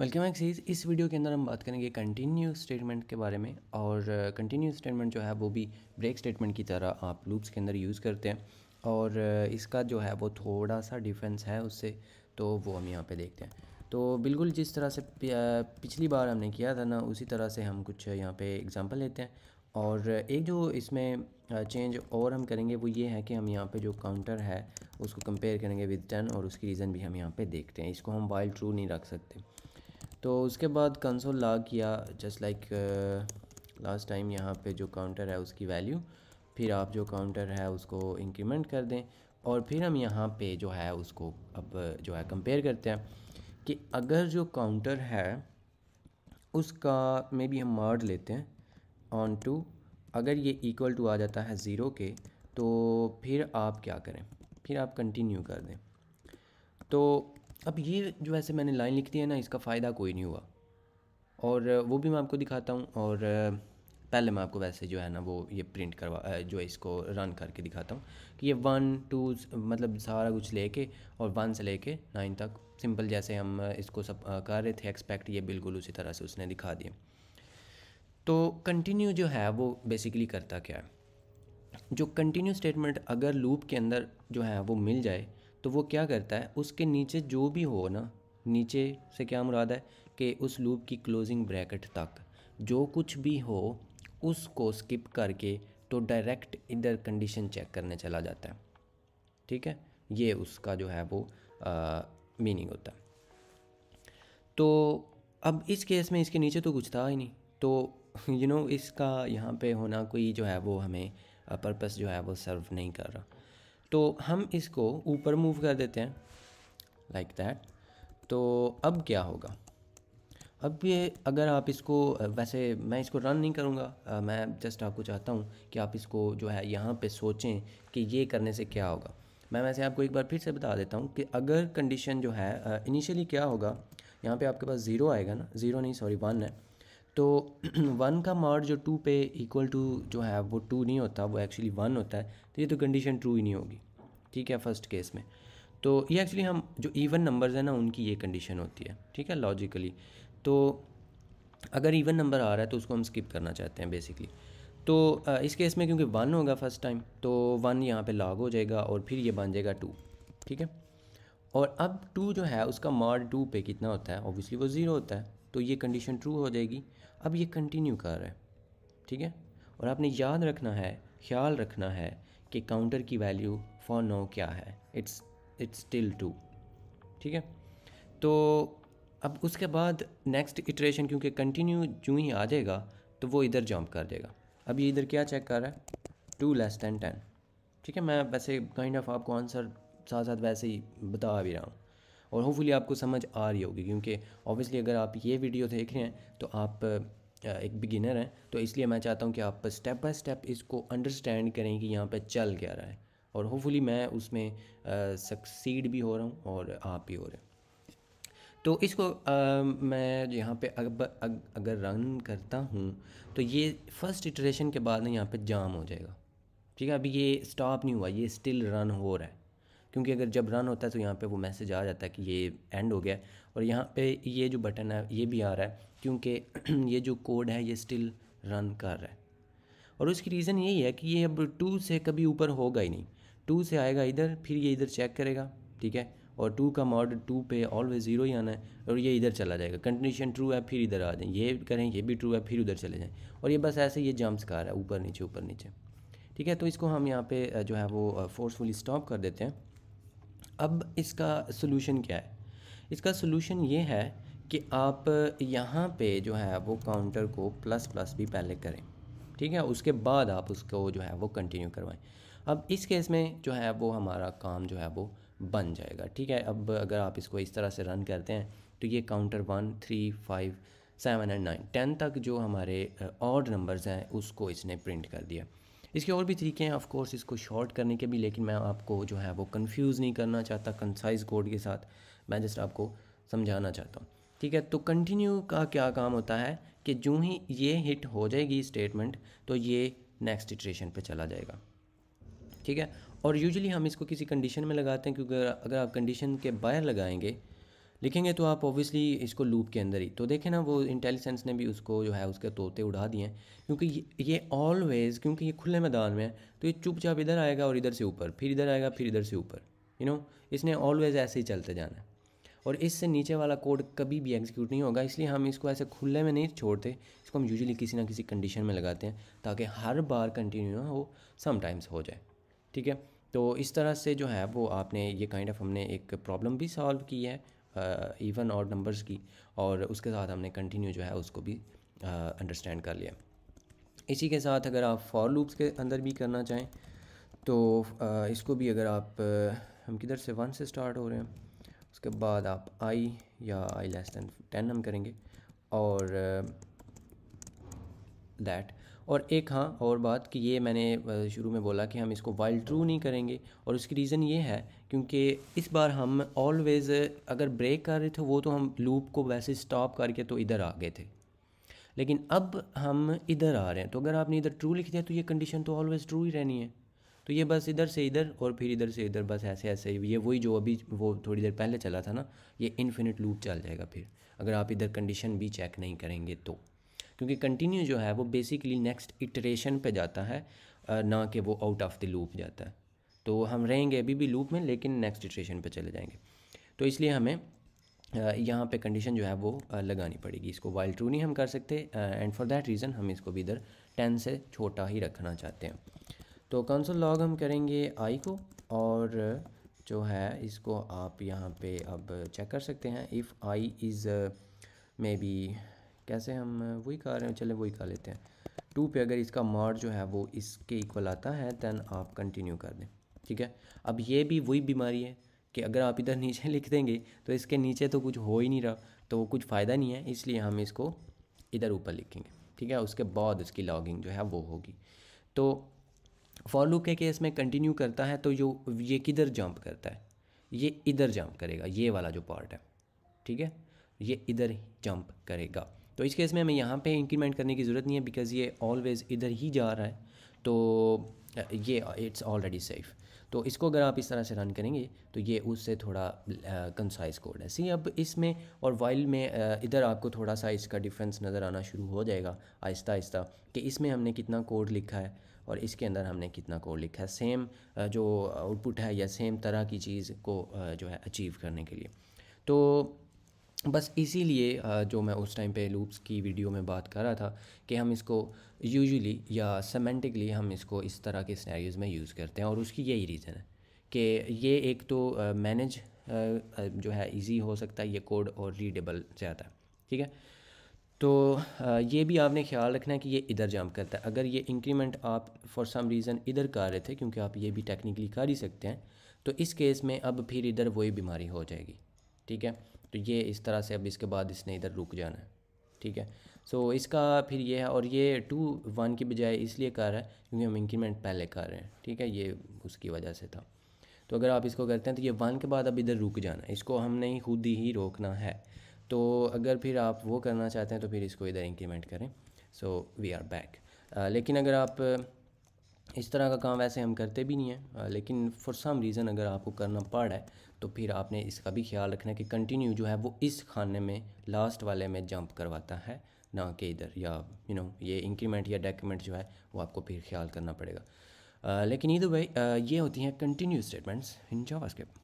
welcome axes इस video के अंदर हम बात करेंगे कंटिन्यू स्टेटमेंट के बारे में और कंटिन्यू uh, स्टेटमेंट जो है वो भी ब्रेक स्टेटमेंट की तरह आप लूप्स के अंदर यूज़ करते हैं और uh, इसका जो है वो थोड़ा सा डिफरेंस है उससे तो वो हम यहाँ पे देखते हैं तो बिल्कुल जिस तरह से uh, पिछली बार हमने किया था ना उसी तरह से हम कुछ यहाँ पर एग्ज़ाम्पल लेते हैं और एक जो इसमें चेंज और हम करेंगे वो ये है कि हम यहाँ पे जो काउंटर है उसको कंपेयर करेंगे विद टेन और उसकी रीज़न भी हम यहाँ पे देखते हैं इसको हम वाइल्ड ट्रू नहीं रख सकते तो उसके बाद कंसोल ला किया जस्ट लाइक लास्ट टाइम यहाँ पे जो काउंटर है उसकी वैल्यू फिर आप जो काउंटर है उसको इंक्रीमेंट कर दें और फिर हम यहाँ पे जो है उसको अब जो है कंपेयर करते हैं कि अगर जो काउंटर है उसका मे बी हम मार्ड लेते हैं ऑन टू अगर ये इक्वल टू आ जाता है ज़ीरो के तो फिर आप क्या करें फिर आप कंटिन्यू कर दें तो अब ये जो ऐसे मैंने लाइन लिख दी है ना इसका फ़ायदा कोई नहीं हुआ और वो भी मैं आपको दिखाता हूँ और पहले मैं आपको वैसे जो है ना वो ये प्रिंट करवा जो है इसको रन करके दिखाता हूँ कि ये वन टू मतलब सारा कुछ लेके और वन से लेके नाइन तक सिंपल जैसे हम इसको सब कर रहे थे एक्सपेक्ट ये बिल्कुल उसी तरह से उसने दिखा दिया तो कंटिन्यू जो है वो बेसिकली करता क्या है जो कंटिन्यू स्टेटमेंट अगर लूप के अंदर जो है वो मिल जाए तो वो क्या करता है उसके नीचे जो भी हो ना नीचे से क्या मुराद है कि उस लूप की क्लोजिंग ब्रैकेट तक जो कुछ भी हो उसको स्किप करके तो डायरेक्ट इधर कंडीशन चेक करने चला जाता है ठीक है ये उसका जो है वो मीनिंग होता है तो अब इस केस में इसके नीचे तो कुछ था ही नहीं तो यू you नो know, इसका यहाँ पे होना कोई जो है वो हमें पर्पस जो है वो सर्व नहीं कर रहा तो हम इसको ऊपर मूव कर देते हैं लाइक like दैट तो अब क्या होगा अब ये अगर आप इसको वैसे मैं इसको रन नहीं करूँगा मैं जस्ट आपको चाहता हूँ कि आप इसको जो है यहाँ पे सोचें कि ये करने से क्या होगा मैं वैसे आपको एक बार फिर से बता देता हूँ कि अगर कंडीशन जो है इनिशियली क्या होगा यहाँ पे आपके पास ज़ीरो आएगा ना ज़ीरो नहीं सॉरी वन है तो वन का मॉड जो टू पे इक्वल टू जो है वो टू नहीं होता वो एक्चुअली वन होता है तो ये तो कंडीशन ट्रू ही नहीं होगी ठीक है फर्स्ट केस में तो ये एक्चुअली हम जो इवन नंबर्स हैं ना उनकी ये कंडीशन होती है ठीक है लॉजिकली तो अगर इवन नंबर आ रहा है तो उसको हम स्किप करना चाहते हैं बेसिकली तो इस केस में क्योंकि वन होगा फर्स्ट टाइम तो वन यहाँ पे लॉग हो जाएगा और फिर ये बन जाएगा टू ठीक है और अब टू जो है उसका मॉड टू पे कितना होता है ओबियसली वो ज़ीरो होता है तो ये कंडीशन ट्रू हो जाएगी अब ये कंटिन्यू कर रहा है ठीक है और आपने याद रखना है ख्याल रखना है कि काउंटर की वैल्यू फॉर नो क्या है इट्स इट्स स्टिल टू ठीक है तो अब उसके बाद नेक्स्ट इटरेशन क्योंकि कंटिन्यू जूँ ही आ जाएगा तो वो इधर जंप कर देगा अब ये इधर क्या चेक कर रहा है टू लेस दैन टेन ठीक है मैं वैसे काइंड ऑफ आपको आंसर साथ साथ वैसे ही बता भी रहा हूँ और होपफुली आपको समझ आ रही होगी क्योंकि ऑब्वियसली अगर आप ये वीडियो देख रहे हैं तो आप एक बिगिनर हैं तो इसलिए मैं चाहता हूँ कि आप स्टेप बाय स्टेप इसको अंडरस्टैंड करें कि यहाँ पर चल क्या रहा है और होपफुली मैं उसमें सक्सीड भी हो रहा हूँ और आप भी हो रहे हैं तो इसको आ, मैं यहाँ पे अब अग, अगर रन करता हूँ तो ये फर्स्ट इटरेशन के बाद ना यहाँ पे जाम हो जाएगा ठीक है अभी ये स्टॉप नहीं हुआ ये स्टिल रन हो रहा है क्योंकि अगर जब रन होता है तो यहाँ पे वो मैसेज आ जाता है कि ये एंड हो गया और यहाँ पे ये जो बटन है ये भी आ रहा है क्योंकि ये जो कोड है ये स्टिल रन कर रहा है और उसकी रीज़न यही है कि ये अब टू से कभी ऊपर होगा ही नहीं टू से आएगा इधर फिर ये इधर चेक करेगा ठीक है और टू का मॉड टू पे ऑलवेज ज़ीरो ही आना है और ये इधर चला जाएगा कंडीशन ट्रू है फिर इधर आ जाए ये करें ये भी ट्रू है फिर उधर चले जाएँ और ये बस ऐसे ये जम्प्स का रहा है ऊपर नीचे ऊपर नीचे ठीक है तो इसको हम यहाँ पे जो है वो फोर्सफुली स्टॉप कर देते हैं अब इसका सोल्यूशन क्या है इसका सोल्यूशन ये है कि आप यहाँ पे जो है वो काउंटर को प्लस प्लस भी पहले करें ठीक है उसके बाद आप उसको जो है वो कंटिन्यू करवाएं अब इस केस में जो है वो हमारा काम जो है वो बन जाएगा ठीक है अब अगर आप इसको इस तरह से रन करते हैं तो ये counter one three five seven and nine ten तक जो हमारे ऑड नंबर्स हैं उसको इसने प्रिंट कर दिया इसके और भी तरीके हैं ऑफ़ इसको शॉर्ट करने के भी लेकिन मैं आपको जो है वो कंफ्यूज नहीं करना चाहता कंसाइज कोड के साथ मैं जस्ट आपको समझाना चाहता हूँ ठीक है तो कंटिन्यू का क्या काम होता है कि जो ही ये हिट हो जाएगी स्टेटमेंट तो ये नेक्स्ट इटरेशन पे चला जाएगा ठीक है और यूजुअली हम इसको किसी कंडीशन में लगाते हैं क्योंकि अगर आप कंडीशन के बाहर लगाएंगे लिखेंगे तो आप ऑब्वियसली इसको लूप के अंदर ही तो देखें ना वो इंटेलिजेंस ने भी उसको जो है उसके तोते उड़ा दिए हैं क्योंकि ये ऑलवेज़ क्योंकि ये खुले मैदान में है तो ये चुपचाप इधर आएगा और इधर से ऊपर फिर इधर आएगा फिर इधर से ऊपर यू नो इसने ऑलवेज़ ऐसे ही चलते जाना है और इससे नीचे वाला कोड कभी भी एग्जीक्यूट नहीं होगा इसलिए हम इसको ऐसे खुले में नहीं छोड़ते इसको हम यूजुअली किसी ना किसी कंडीशन में लगाते हैं ताकि हर बार कंटिन्यू ना हो समटाइम्स हो जाए ठीक है तो इस तरह से जो है वो आपने ये काइंड kind ऑफ of हमने एक प्रॉब्लम भी सॉल्व की है इवन और नंबर्स की और उसके साथ हमने कंटिन्यू जो है उसको भी अंडरस्टैंड कर लिया इसी के साथ अगर आप फॉर लूप्स के अंदर भी करना चाहें तो आ, इसको भी अगर आप हम किधर से वन से स्टार्ट हो रहे हैं उसके बाद आप आई या आई लेस दैन टेन हम करेंगे और दैट और एक हाँ और बात कि ये मैंने शुरू में बोला कि हम इसको वाइल्ड ट्रू नहीं करेंगे और उसकी रीज़न ये है क्योंकि इस बार हम ऑलवेज़ अगर ब्रेक कर रहे थे वो तो हम लूप को वैसे स्टॉप करके तो इधर आ गए थे लेकिन अब हम इधर आ रहे हैं तो अगर आपने इधर ट्रू लिख दिया तो ये कंडीशन तो ऑलवेज़ ट्रू ही रहनी है तो ये बस इधर से इधर और फिर इधर से इधर बस ऐसे ऐसे ये वही जो अभी वो थोड़ी देर पहले चला था ना ये इन्फिनिट लूप चल जाएगा फिर अगर आप इधर कंडीशन भी चेक नहीं करेंगे तो क्योंकि कंटिन्यू जो है वो बेसिकली नेक्स्ट इटरेशन पे जाता है ना कि वो आउट ऑफ द लूप जाता है तो हम रहेंगे अभी भी लूप में लेकिन नेक्स्ट इटरेशन पे चले जाएंगे तो इसलिए हमें यहाँ पे कंडीशन जो है वो लगानी पड़ेगी इसको वाइल ट्रू नहीं हम कर सकते एंड फॉर दैट रीज़न हम इसको भी इधर टेन से छोटा ही रखना चाहते हैं तो कंसोल लॉग हम करेंगे आई को और जो है इसको आप यहाँ पे अब चेक कर सकते हैं if i is may be कैसे हम वही खा रहे हैं चले वही खा लेते हैं टू पे अगर इसका मॉड जो है वो इसके इक्वल आता है दैन आप कंटिन्यू कर दें ठीक है अब ये भी वही बीमारी है कि अगर आप इधर नीचे लिख देंगे तो इसके नीचे तो कुछ हो ही नहीं रहा तो कुछ फ़ायदा नहीं है इसलिए हम इसको इधर ऊपर लिखेंगे ठीक है उसके बाद उसकी लॉगिंग जो है वो होगी तो फॉर लुक के केस में कंटिन्यू करता है तो जो ये किधर जंप करता है ये इधर जंप करेगा ये वाला जो पार्ट है ठीक है ये इधर जंप करेगा तो इस केस में हमें यहाँ पे इंक्रीमेंट करने की ज़रूरत नहीं है बिकॉज़ ये ऑलवेज़ इधर ही जा रहा है तो ये इट्स ऑलरेडी सेफ़ तो इसको अगर आप इस तरह से रन करेंगे तो ये उससे थोड़ा कंसाइज कोड है सी अब इसमें और वाइल में इधर आपको थोड़ा सा इसका डिफरेंस नज़र आना शुरू हो जाएगा आहिस्ता आहिस्ता कि इसमें हमने कितना कोड लिखा है और इसके अंदर हमने कितना कोड लिखा है सेम जो आउटपुट है या सेम तरह की चीज़ को जो है अचीव करने के लिए तो बस इसीलिए जो मैं उस टाइम पे लूप्स की वीडियो में बात कर रहा था कि हम इसको यूजुअली या सेमेंटिकली हम इसको इस तरह के स्नैरियोज़ में यूज़ करते हैं और उसकी यही रीज़न है कि ये एक तो मैनेज जो है इजी हो सकता है ये कोड और रीडेबल ज़्यादा ठीक है तो ये भी आपने ख्याल रखना है कि ये इधर जंप करता है अगर ये इंक्रीमेंट आप फॉर सम रीज़न इधर कर रहे थे क्योंकि आप ये भी टेक्निकली कर ही सकते हैं तो इस केस में अब फिर इधर वही बीमारी हो जाएगी ठीक है तो ये इस तरह से अब इसके बाद इसने इधर रुक जाना है ठीक है सो so, इसका फिर ये है और ये टू वन की बजाय इसलिए कर रहा है क्योंकि हम इंक्रीमेंट पहले कर रहे हैं ठीक है ये उसकी वजह से था तो अगर आप इसको करते हैं तो ये वन के बाद अब इधर रुक जाना है इसको हमने खुद ही रोकना है तो अगर फिर आप वो करना चाहते हैं तो फिर इसको इधर इंक्रीमेंट करें सो वी आर बैक लेकिन अगर आप इस तरह का काम वैसे हम करते भी नहीं हैं लेकिन फॉर सम रीज़न अगर आपको करना पड़ है तो फिर आपने इसका भी ख्याल रखना है कि कंटिन्यू जो है वो इस खाने में लास्ट वाले में जंप करवाता है ना कि इधर या यू नो ये इंक्रीमेंट या डेक्रीमेंट जो है वो आपको फिर ख्याल करना पड़ेगा आ, लेकिन इधर वे ये होती हैं कंटिन्यू स्टेटमेंट्स इन जावास्क्रिप्ट